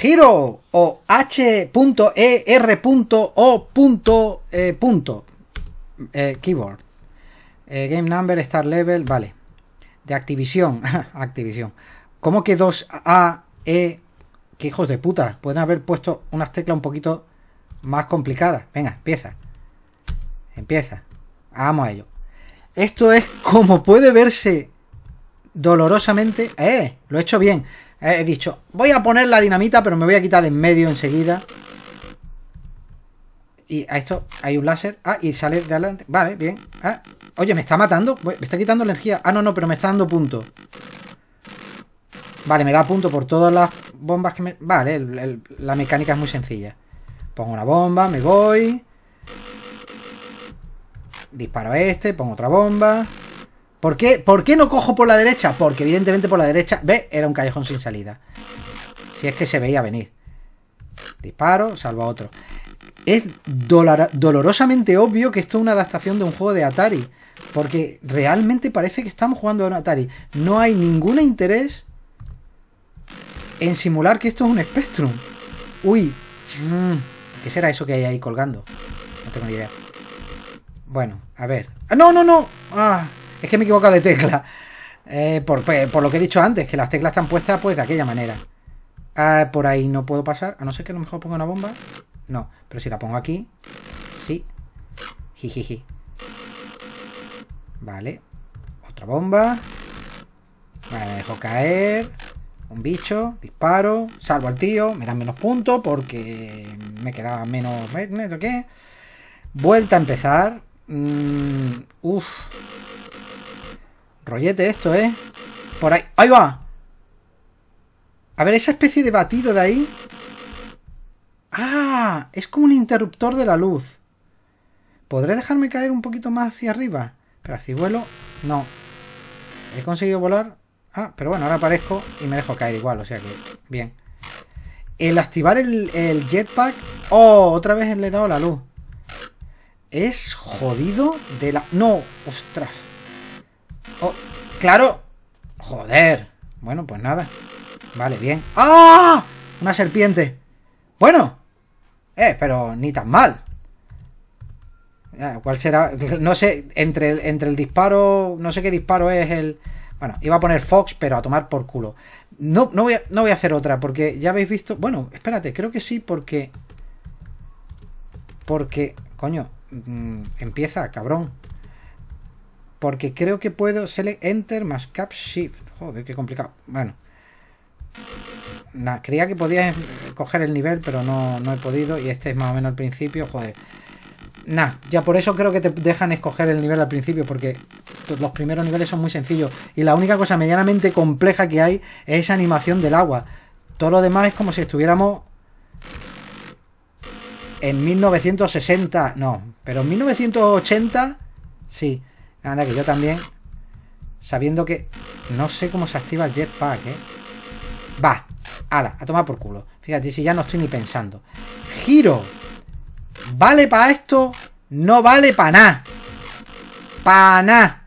Giro o H.E.R.O. E eh, eh, keyboard. Eh, game number, star level, vale. De Activision. Activision. ¿Cómo que dos a E? Qué hijos de puta. Pueden haber puesto unas teclas un poquito más complicadas. Venga, empieza. Empieza. Vamos a ello. Esto es como puede verse dolorosamente. ¡Eh! Lo he hecho bien. Eh, he dicho, voy a poner la dinamita, pero me voy a quitar de en medio enseguida. Y a esto hay un láser. Ah, y sale de adelante. Vale, bien. Ah, oye, me está matando. Me está quitando energía. Ah, no, no, pero me está dando punto. Vale, me da punto por todas las bombas que me... Vale, la mecánica es muy sencilla. Pongo una bomba, me voy. Disparo a este, pongo otra bomba. ¿Por qué? no cojo por la derecha? Porque evidentemente por la derecha... ¿Ve? Era un callejón sin salida. Si es que se veía venir. Disparo, salvo a otro. Es dolorosamente obvio que esto es una adaptación de un juego de Atari. Porque realmente parece que estamos jugando a un Atari. No hay ningún interés en simular que esto es un Spectrum. Uy. Mm, ¿Qué será eso que hay ahí colgando? No tengo ni idea. Bueno, a ver. Ah, ¡No, no, no! ¡Ah! Es que me he equivocado de tecla. Eh, por, lo que he dicho antes, que las teclas están puestas pues de aquella manera. Ah, por ahí no puedo pasar. A no ser que a lo mejor ponga una bomba. No, pero si la pongo aquí. Sí. Jijiji. Vale. Otra bomba. me dejo caer. Un bicho. Disparo. Salvo al tío. Me dan menos puntos porque me quedaba menos... ¿Qué? Vuelta a empezar. Mm, uf. Rollete esto, ¿eh? Por ahí. ¡Ahí va! A ver, esa especie de batido de ahí... ¡Ah! Es como un interruptor de la luz. ¿Podré dejarme caer un poquito más hacia arriba? Pero si vuelo, no. He conseguido volar. Ah, pero bueno, ahora aparezco y me dejo caer igual, o sea que... Bien. El activar el, el jetpack... ¡Oh! Otra vez le he dado la luz. Es jodido de la... ¡No! ¡Ostras! ¡Claro! ¡Joder! Bueno, pues nada. Vale, bien. ¡Ah! Una serpiente. Bueno. Eh, pero ni tan mal. ¿Cuál será? No sé, entre el, entre el disparo... No sé qué disparo es el... Bueno, iba a poner Fox, pero a tomar por culo. No, no, voy a, hacer otra, porque ya habéis visto... Bueno, espérate, creo que sí, porque... Porque... Coño, mm, empieza, cabrón. Porque creo que puedo select enter más cap shift. Joder, qué complicado. Bueno. Nah, creía que podías eh, coger el nivel, pero no, he podido. Y este es más o menos el principio. Joder. Nah, ya por eso creo que te dejan escoger el nivel al principio, porque los primeros niveles son muy sencillos. Y la única cosa medianamente compleja que hay es esa animación del agua. Todo lo demás es como si estuviéramos en 1960. No, pero en 1980 sí. Anda, que yo también. Sabiendo que... No sé cómo se activa el jetpack, ¿eh? Va. Ala, a tomar por culo. Fíjate, si ya no estoy ni pensando. Giro. ¿Vale para esto? No vale para nada. Para nada.